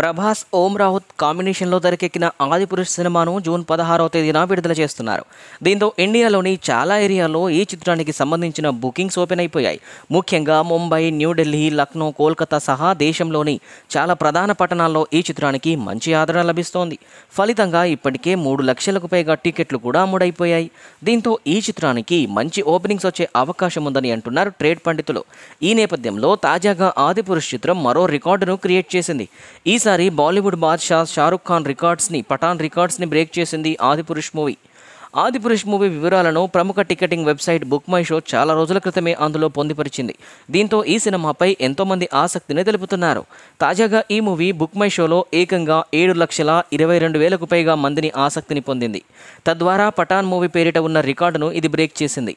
ప్రభాస్ ఓం రావుత్ కాంబినేషన్లో తెరకెక్కిన ఆదిపురుష్ సినిమాను జూన్ పదహారవ తేదీన విడుదల చేస్తున్నారు దీంతో ఇండియాలోని చాలా ఏరియాలో ఈ చిత్రానికి సంబంధించిన బుకింగ్స్ ఓపెన్ అయిపోయాయి ముఖ్యంగా ముంబై న్యూఢిల్లీ లక్నో కోల్కతా సహా దేశంలోని చాలా ప్రధాన పట్టణాల్లో ఈ చిత్రానికి మంచి ఆదరణ లభిస్తోంది ఫలితంగా ఇప్పటికే మూడు లక్షలకు పైగా టికెట్లు కూడా అమ్ముడైపోయాయి దీంతో ఈ చిత్రానికి మంచి ఓపెనింగ్స్ వచ్చే అవకాశం ఉందని అంటున్నారు ట్రేడ్ పండితులు ఈ నేపథ్యంలో తాజాగా ఆదిపురుష్ చిత్రం మరో రికార్డును క్రియేట్ చేసింది ఈ మొదటిసారి బాలీవుడ్ బాద్షా షారుఖ్ ఖాన్ రికార్డ్స్ని పఠాన్ రికార్డ్స్ని బ్రేక్ చేసింది ఆదిపురుష్ మూవీ ఆదిపురుష్ మూవీ వివరాలను ప్రముఖ ticketing website Book My Show చాలా రోజుల క్రితమే అందులో పొందిపరిచింది దీంతో ఈ సినిమాపై ఎంతోమంది ఆసక్తిని తెలుపుతున్నారు తాజాగా ఈ మూవీ బుక్ మై షోలో ఏకంగా ఏడు లక్షల ఇరవై రెండు వేలకు పైగా మందిని ఆసక్తిని పొందింది తద్వారా పఠాన్ మూవీ పేరిట ఉన్న రికార్డును ఇది బ్రేక్ చేసింది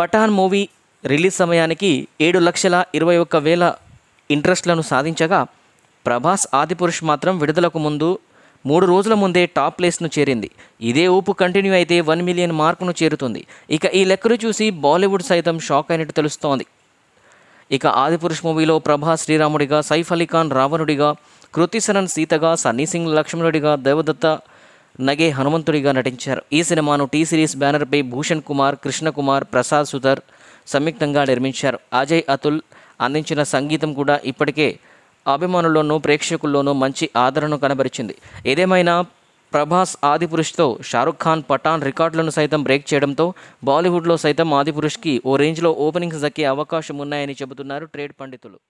పఠాన్ మూవీ రిలీజ్ సమయానికి ఏడు లక్షల ఇరవై ఒక్క వేల ఇంట్రెస్ట్లను సాధించగా ప్రభాస్ ఆదిపురుష్ మాత్రం విడుదలకు ముందు మూడు రోజుల ముందే టాప్ ప్లేస్ను చేరింది ఇదే ఊపు కంటిన్యూ అయితే వన్ మిలియన్ మార్కును చేరుతుంది ఇక ఈ లెక్కలు చూసి బాలీవుడ్ సైతం షాక్ అయినట్టు తెలుస్తోంది ఇక ఆదిపురుష్ మూవీలో ప్రభాస్ శ్రీరాముడిగా సైఫ్ అలీ ఖాన్ రావణుడిగా కృతిశరణ్ సీతగా సన్నీ సింగ్ లక్ష్మణుడిగా దేవదత్త నగే హనుమంతుడిగా నటించారు ఈ సినిమాను టీ సిరీస్ బ్యానర్పై భూషణ్ కుమార్ కృష్ణ కుమార్ ప్రసాద్ సుధర్ సంయుక్తంగా నిర్మించారు అజయ్ అతుల్ అందించిన సంగీతం కూడా ఇప్పటికే అభిమానుల్లోనూ ప్రేక్షకుల్లోనూ మంచి ఆదరణను కనబరిచింది ఏదేమైనా ప్రభాస్ ఆదిపురుష్తో షారుఖ్ ఖాన్ పఠాన్ రికార్డులను సైతం బ్రేక్ చేయడంతో బాలీవుడ్లో సైతం ఆదిపురుష్కి ఓ రేంజ్లో ఓపెనింగ్స్ దక్కే అవకాశం ఉన్నాయని చెబుతున్నారు ట్రేడ్ పండితులు